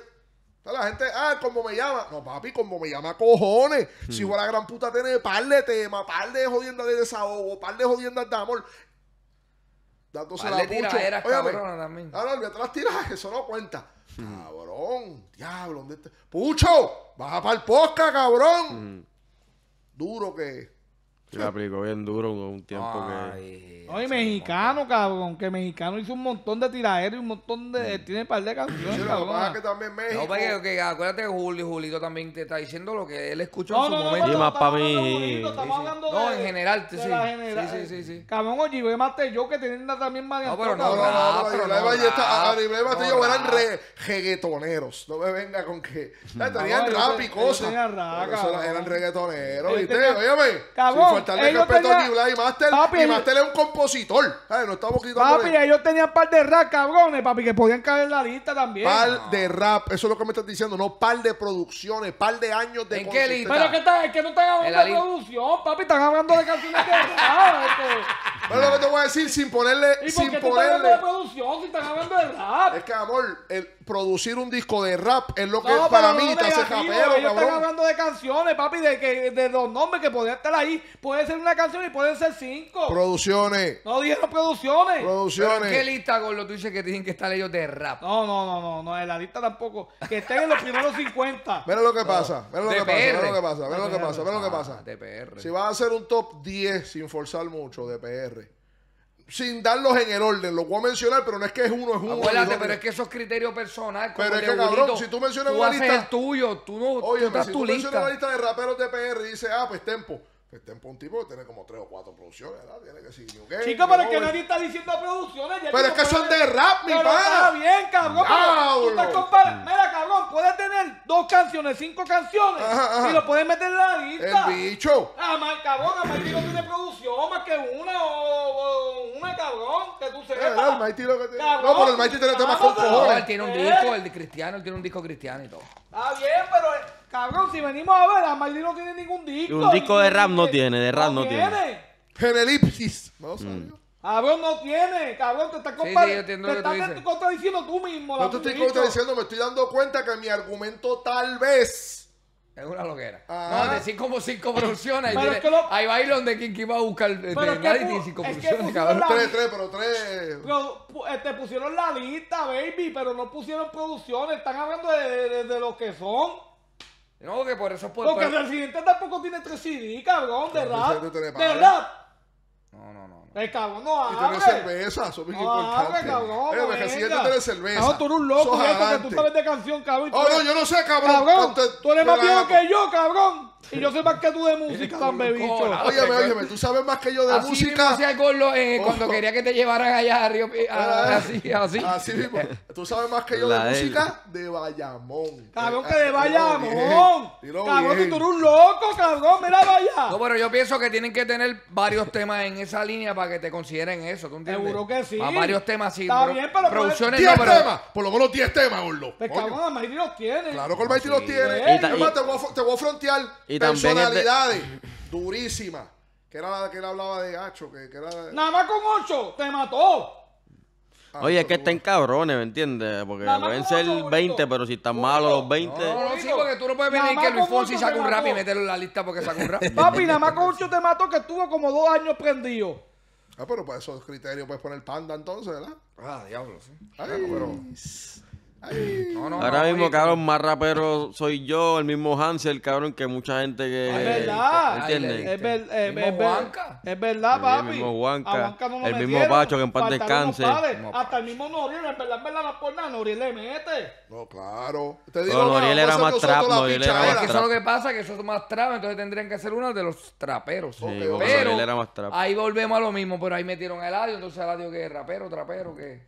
la gente, ah, como me llama. No, papi, como me llama, cojones. Si fuera hmm. la gran puta tiene par de temas, par de jodiendas de desahogo, par de jodiendas de amor. Dándose la pucha. Oye, también. Ahora, olvídate las tiras, eso no cuenta. Hmm. Cabrón, diablo, ¿dónde Pucho, baja para el posca, cabrón. Hmm. Duro que Sí, aplicó bien duro un tiempo que. Oye, mexicano, cabrón. Que mexicano hizo un montón de tiraderos y un montón de. Tiene un par de canciones. Sí, cabrón. que también México. No, porque acuérdate que Julio, Julito también te está diciendo lo que él escuchó en su momento. No, no, más para mí. No, en general, sí. Sí, sí, sí. Cabrón, Oye, te yo que tenía también más. No, pero no, no, no. más yo eran reguetoneros, No me venga con que. Tenían rap y cosas. Eran reggaetoneros, este ¿viste? oye. Cabrón faltarle tenía... Papi, y Master es un compositor. Eh, no Papi, ellos tenían par de rap, cabrones, papi, que podían caer en la lista también. Par ah. de rap, eso es lo que me estás diciendo, no par de producciones, par de años de. ¿En qué lista? Pero que, es que no están hablando de producción, papi, están hablando de canciones de <laughs> rap. Este. Pero lo que te voy a decir, sin ponerle. ¿Y por qué ponerle... están hablando de producción si están hablando de rap? Es que, amor, el producir un disco de rap es lo que es para mí te hace rapero, Ellos cabrón. están hablando de canciones, papi, de, que, de los nombres que podían estar ahí. Puede ser una canción y pueden ser cinco. Producciones. No dijeron producciones. Producciones. ¿Qué lista, Gordo, tú dices que tienen que estar ellos de rap? No, no, no, no, no, en la lista tampoco. Que estén en los primeros 50. <laughs> Mira lo que pasa, mira lo que pasa, mira lo que ah, pasa, mira lo que pasa, DPR. Si vas a hacer un top 10 sin forzar mucho de PR sin darlos en el orden. Lo voy a mencionar, pero no es que es uno, es uno. Acuérdate, pero es que esos criterios personales. Pero es que, cabrón, si tú mencionas una lista. tuyo, tú no. Oye, tú si tú mencionas una lista de raperos de PR y dices, ah, pues tempo que esté en Pontipo, que tiene como tres o cuatro producciones, ¿verdad? Tiene que seguir New Game. Chico, pero es que nadie está diciendo producciones. pero es que son de rap, mi pana. Está bien, cabrón. Pero tú estás Mira, cabrón, puedes tener dos canciones, cinco canciones. Ajá, ajá. Y lo puedes meter en la lista. El bicho. Ah, mal, cabrón, a Mighty no tiene producción más que una o, una, cabrón. Que tú sepas. Eh, el Mighty lo que tiene. Cabrón, no, pero el Mighty tiene temas con cojones. Él tiene un disco, el de cristiano, él tiene un disco cristiano y todo. Está bien, pero. Cabrón, si venimos a ver, Amaldi no tiene ningún disco. Un disco de rap no tiene, de rap no, no tiene. tiene. En No mm. Cabrón, no tiene. Cabrón, te estás compartiendo. Sí, te estás contradiciendo tú mismo. No te estoy contradiciendo, me estoy dando cuenta que mi argumento tal vez. Es una loquera. Ah. No, de 5,5 producciones. Ahí es que Hay baile donde quien iba a buscar. De, pero es que, 5 es 3, 3, pero 3. Pero, eh, pusieron la lista, baby, pero no pusieron producciones. Están hablando de, de lo que son. No, que por eso puede. Porque el Residente tampoco tiene tres CD, cabrón, de rap. De rap. No, no, no. El cabrón no abre. Y tiene cerveza, eso es muy importante. cabrón. Pero eh, el Residente tiene cerveza. No, tú eres un loco, porque tú sabes de canción, cabrón. Oh, no, yo no sé, cabrón. Cabrón, tú eres más viejo que yo, cabrón. Y yo sé más que tú de música, tambe bicho. Óyeme, óyeme, tú sabes más que yo de música. Así mismo eh, cuando quería que te llevaran allá a ah, así, así. Así mismo. Tú sabes más que yo de música de Bayamón. Cabrón, que de Bayamón. cabrón, bien. tú eres un loco, cabrón, mira vaya. No, pero yo pienso que tienen que tener varios temas en esa línea para que te consideren eso, ¿tú entiendes? Seguro que sí. A varios temas, sí. Producciones no, por lo menos 10 temas, Orlo. Pues cabrón, Almighty los tiene. Claro que Almighty los tiene. Además, te voy a frontear personalidades durísimas. Que era la que él hablaba de gacho. Que, era Nada más con ocho, te mató. Ah, Oye, es que están cabrones, ¿me entiendes? Porque pueden ser 20, pero si están malos los 20. No, no, sí, porque tú no puedes venir que Luis Fonsi saca un rap y meterlo en la lista porque saca un rap. <laughs> Papi, nada más con ocho te mató que estuvo como dos años prendido. Ah, pero para pues esos criterios puedes poner panda entonces, ¿verdad? Ah, diablo, sí. Ay, pero. Ahora mismo, cabrón, más rapero soy yo, el mismo Hansel, cabrón, que mucha gente que. Es verdad. Es, verdad es, es, verdad, papi. El mismo Juanca. el mismo Pacho, que en paz descanse. Hasta el mismo Noriel, es verdad, Es verdad, la porna, Noriel le mete. No, claro. Te digo, Pero Noriel era más trap. Noriel era más trap. Eso es lo que pasa, que eso es más trap, entonces tendrían que ser uno de los traperos. pero Noriel era más trap. Ahí volvemos a lo mismo, pero ahí metieron el Eladio, entonces Eladio que rapero, trapero, que.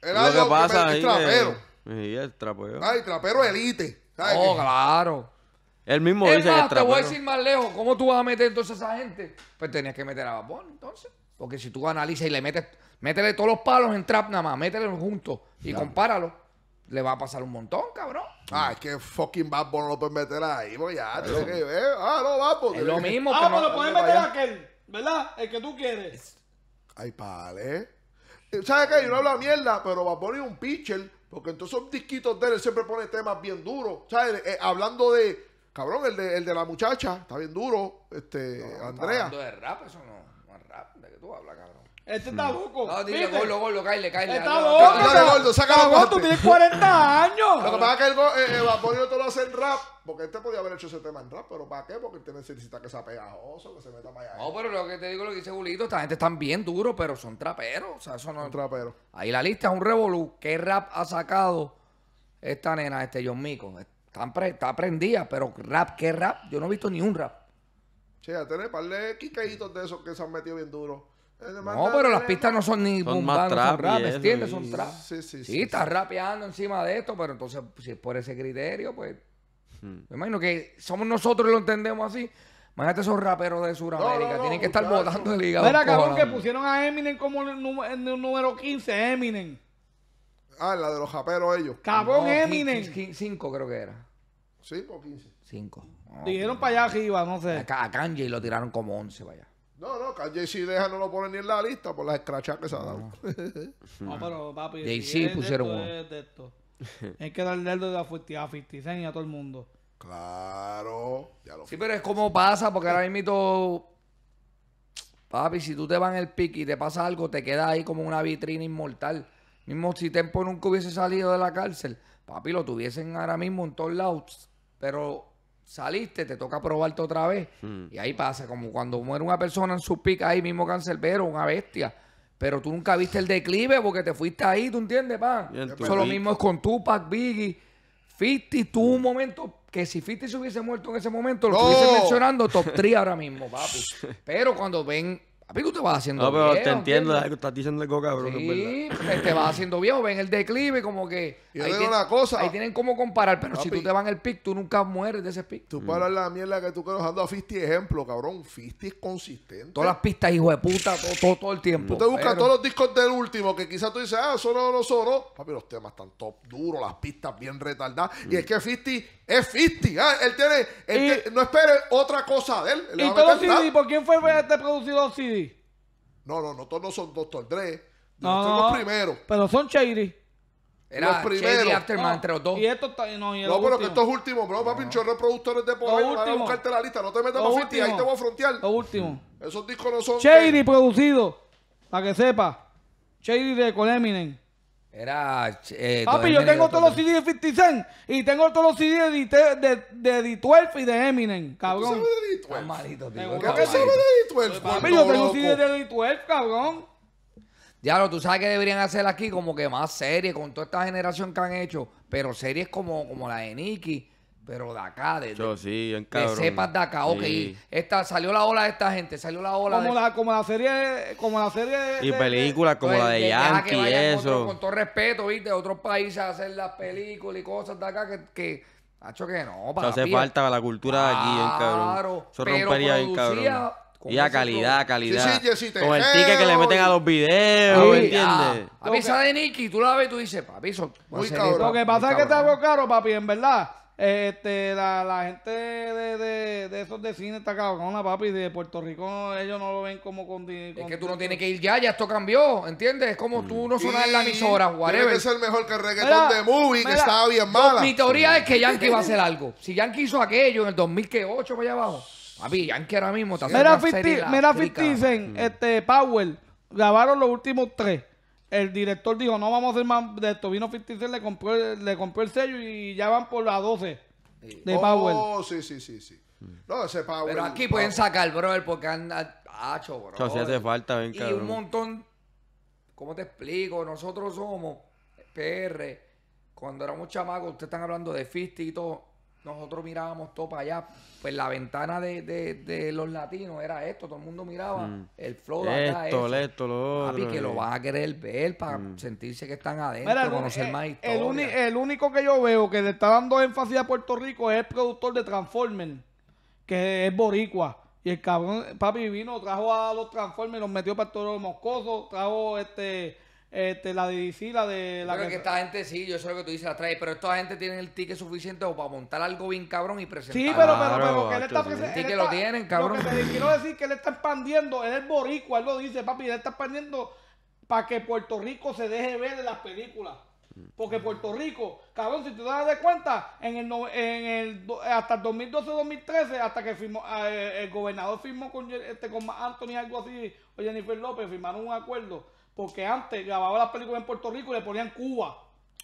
Eladio que pasa, es trapero. Y el trapero. Ay, trapero elite. Oh, claro. el mismo Es dice que trapero. te voy a decir más lejos, ¿cómo tú vas a meter entonces a esa gente? Pues tenías que meter a Vapón, entonces. Porque si tú analizas y le metes, métele todos los palos en trap nada más, métele juntos y compáralo, le va a pasar un montón, cabrón. Ah, es que fucking Bad no lo puedes meter ahí, pues ya, tiene que ver. Ah, no, Bad Es lo <laughs> mismo. Ah, que Ah, no- lo puedes meter a aquel, ¿verdad? El que tú quieres. Ay, pale. ¿Sabes qué? Yo no hablo mierda, pero Bad es un pitcher porque entonces esos disquitos de él, siempre pone temas bien duros. ¿Sabes? Eh, eh, hablando de. Cabrón, el de, el de la muchacha, está bien duro. Este, Andrea. Hablando de rap, eso no. No es rap. ¿De qué tú hablas, cabrón? Este está loco. Mm. No, dile, gordo, gordo, caile, caile. Está loco. tú tienes 40 años. Lo que pasa es que el, eh, eh, vaporio no te lo hace en rap. Porque este podía haber hecho ese tema en rap, pero ¿para qué? Porque tiene necesita que sea pegajoso, que se meta para allá. No, pero lo que te digo, lo que dice Julito, esta gente están bien duros, pero son traperos. O sea, eso no. Son traperos. Ahí la lista es un revolú. ¿Qué rap ha sacado esta nena, este John Mico? Está, prendida, pero rap, ¿qué rap? Yo no he visto ni un rap. Che, a tener par de quiqueitos de esos que se han metido bien duros. No, pero las pistas no son ni son más rap, Son trap. Sí, sí, rapeando encima de esto, pero entonces, si es por ese criterio, pues. Hmm. Me imagino que somos nosotros y lo entendemos así. Imagínate esos raperos de Sudamérica. Tienen que estar votando botando el hígado. Mira, cabrón, que pusieron a Eminem como el, número 15, Eminem. Ah, la de los raperos ellos. Cabón Eminem. 5 creo que era. Cinco o 15? 5. Dijeron para allá arriba, no sé. a Kanji lo tiraron como 11 para allá. No, no, que JC deja no lo ponen ni en la lista por las escrachas que se ha dado. No, <laughs> pero papi. JC si pusieron uno. Es que darle el de a 56 y a todo el mundo. Claro. sí, pero es como pasa, porque ahora mismo. Papi, si tú te vas en el pique y te pasa algo, te quedas ahí como una vitrina inmortal. Mismo si Tempo nunca hubiese salido de la cárcel, papi, lo tuviesen ahora mismo en todos lados. Pero saliste, te toca probarte otra vez. Hmm. Y ahí pasa, como cuando muere una persona en su pica ahí mismo cancerbero, una bestia. Pero tú nunca viste el declive porque te fuiste ahí, ¿tú entiendes, pa? Eso lo mismo es con Tupac, Biggie. 50 tuvo un hmm. momento que si 50 se hubiese muerto en ese momento, lo ¡Oh! estuviese mencionando top 3 ahora mismo, papi. <laughs> Pero cuando ven Papi, tú te vas haciendo No, pero te entiendo, Te estás diciendo algo cabrón, Sí, pues, te- vas haciendo viejo, ven el declive, como que. Yo ahí, digo una cosa. ahí tienen como comparar, pero si tú te vas en el pic, tú nunca mueres de ese pic. Tú paras la mierda que tú que dando a Fisti ejemplo, cabrón. Fisti es consistente. Todas las pistas, hijo de puta, todo, todo, el tiempo. Tú te buscas todos los discos del último que quizás tú dices, ah, solo o no sonó. Papi, los temas están top duros, las pistas bien retardadas. Y mm. es que Fisty. Es 50. Ah, él tiene, No espere otra cosa de él. ¿Y todos los CD? ¿Por quién fue este producido CD? No, no, no Todos no son Dr. Dre. No, Nosotros los primeros. Pero son Shady. los primeros. Shady entre los dos. Y esto No, y No, pero que estos últimos, bro, papi, un chorro de productores de poder. a buscarte la lista. No te metas Los 50 ahí te voy a frontear. los últimos Esos discos no son. Shady producido. Para que sepa. Shady de Coleminen era. Eh, Papi, yo tengo todos los CDs de 50 Cent y tengo todos los CDs de, de, de, D12 y de Eminem, cabrón. ¿Qué sabes de D12? Malito, tío. ¿Qué de D12? Papi, yo tengo CDs de D12, cabrón. Diablo, tú sabes que deberían hacer aquí como que más series con toda esta generación que han hecho, pero series como, como la de Nicky pero de acá, de, Yo, sí, en que sepas de acá, ok, esta, salió la ola de esta gente, salió la ola como de... La, como la serie, como la serie... y películas como la de pues, Yankee, y eso. con todo respeto, viste, otros países hacer las películas y cosas de acá que... que Hacho que no, eh. para. O hace falta la cultura de aquí, en cabrón. Claro. Eso rompería en cabrón. Y a calidad, calidad. Sí, sí, sí, con el ticket que le meten a los videos, ¿me ¿entiendes? A mí de Nicky, tú la ves y tú dices, papi, son muy cabrón. Lo que pasa es que está algo caro, papi, en verdad. Este, la, la gente de, de, de, esos de cine está cabrona, papi. De Puerto Rico, ellos no lo ven como con. es que tú no tienes que ir ya, ya esto cambió, ¿entiendes? Es como tú no sonas en la emisora, whatever. Tiene ser mejor que el reggaetón de movie, que estaba bien mala. mi teoría es que Yankee va a hacer algo. Si Yankee hizo aquello en el 2008 para allá abajo, papi, Yankee ahora mismo está haciendo Mira, Fitizen, este, Power grabaron los últimos tres el director dijo, no vamos a hacer más de esto. Vino 56, le compró, le compró el sello y ya van por las 12 de Power. Oh, sí, sí, sí, sí. No, ese Power. Pero aquí pueden sacar, brother, porque han hecho bro. O hace falta, ven, Y un montón, ¿cómo te explico? Nosotros somos PR. Cuando éramos chamacos, ustedes están hablando de 50 y todo nosotros mirábamos todo para allá. Pues la ventana de, los latinos era esto, todo el mundo miraba mm. el flow de acá. Esto, esto, lo Papi, que lo van a querer ver para mm. sentirse que están adentro, conocer el, más El, el, único que yo veo que le está dando énfasis a Puerto Rico es el productor de Transformers, que es boricua. Y el cabrón, papi, vino, trajo a los Transformers, los metió para todos los moscosos, trajo este este, la de DC, la de la que... esta gente sí, yo sé lo que tú dices, la trae, pero esta gente tiene el ticket suficiente para montar algo bien cabrón y presentar. Sí, pero, pero, pero, él está presentando. lo tienen, cabrón. quiero decir que él está expandiendo, él es boricua, él lo dice, papi, él está expandiendo para que Puerto Rico se deje ver de las películas. Porque Puerto Rico, cabrón, si tú te das de cuenta, en el, en el, hasta el 2012-2013, hasta que firmó, ah, eh, el gobernador firmó con, este, con Anthony, algo así, o Jennifer López, firmaron un acuerdo porque antes grababan las películas en Puerto Rico y le ponían Cuba.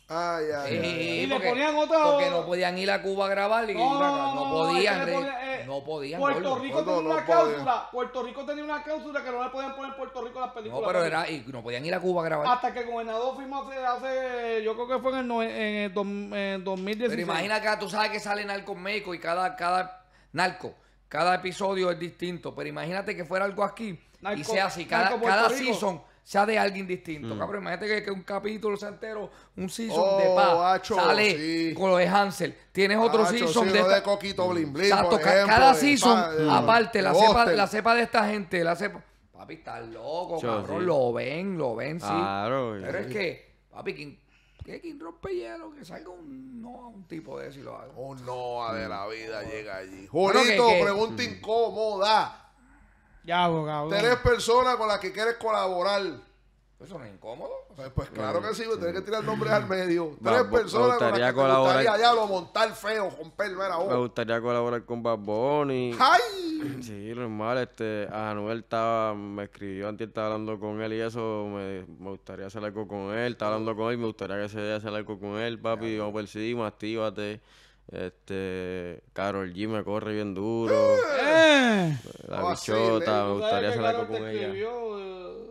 Ay, ay, ay, y le ponían otra. Porque no podían ir a Cuba a grabar y no, no, no, no podían. Eh, no podían. Puerto Rico tenía una cláusula. Puerto Rico tenía una cláusula que no le podían poner en Puerto Rico las películas. No, pero era, y no podían ir a Cuba a grabar. Hasta que el gobernador firmó hace, yo creo que fue en el, en el, Pero imagina que tú sabes que sale Narco México y cada, cada narco, cada episodio es distinto. Pero imagínate que fuera algo aquí y sea así. Cada, cada season sea de alguien distinto. Mm. Cabrón, imagínate que, un capítulo sea entero, un season de oh, paz, sale con lo de Hansel. Tienes otro season de, de Coquito cada season, aparte, la cepa, la cepa de esta gente, la cepa. Papi, está loco, cabrón. Lo ven, lo ven, sí. Claro, Pero es que, papi, quien, quien rompe hielo, que salga un no a un tipo de eso y lo hago, Un oh, no de la vida llega allí. Juanito, pregunta incómoda. Ya, abogado. Tres personas con las que quieres colaborar. ¿Eso no es incómodo? Pues, pues claro que sí, vos tienes que tirar nombres al medio. Tres me personas con las que te colaborar. lo montar feo, era ojo. Me gustaría colaborar con Bad Bunny. ¡Ay! Sí, normal, este, a Anuel estaba, me escribió antes, estaba hablando con él y eso, me, gustaría hacer algo con él, estaba hablando con él, me gustaría que se hacer algo con él, papi, vamos por encima, actívate. Este, Carol G me corre bien duro. Eh. La oh, bichota, me gustaría hacer con ella. Eh.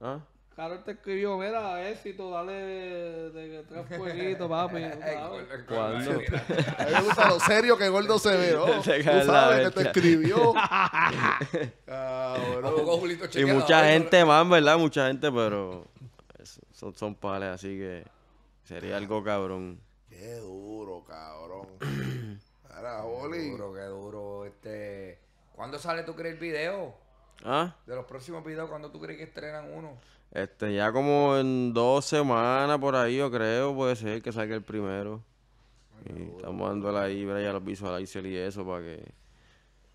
¿Ah? Carol te escribió, mira, éxito, dale de, tres fueguitos, papi. <laughs> ¿Cuándo? <laughs> me gusta lo serio que Gordo se ve, <laughs> Tú sabes que te escribió. y mucha gente más, ¿verdad? Mucha gente, pero son, son pales, así que sería algo cabrón. Qué duro, cabrón. <clears throat> Ahora, Qué duro, qué duro. Este... ¿Cuándo sale tú crees el video? ¿Ah? De los próximos videos, ¿cuándo tú crees que estrenan uno? Este, ya como en dos semanas por ahí, yo creo, puede ser que salga el primero. y estamos dándole ahí, ya los visualizers y eso para que.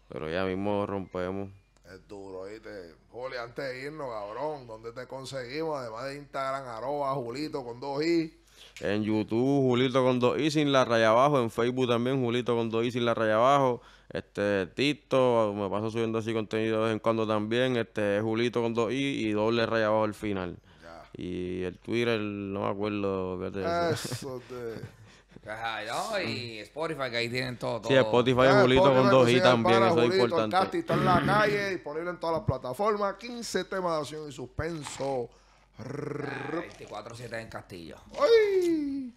Pero ya mismo rompemos. Es duro, ¿viste? Juli, antes de irnos, cabrón, ¿dónde te conseguimos? Además de Instagram, arroba, Julito con dos i. En YouTube, Julito con dos i sin la raya abajo. En Facebook también, Julito con dos i sin la raya abajo. Este, Tito, me paso subiendo así contenido de vez en cuando también. Este, Julito con dos i y doble raya abajo al final. Y el Twitter, no me acuerdo. Eso te... <laughs> Ajá, y Spotify que ahí tienen todo. todo. Sí, Spotify y Julito con dos i pues, también, eso es importante. está en la calle, disponible en todas las plataformas. 15 temas de acción y suspenso. 24-7 ah, en Castillo. ¡Ay!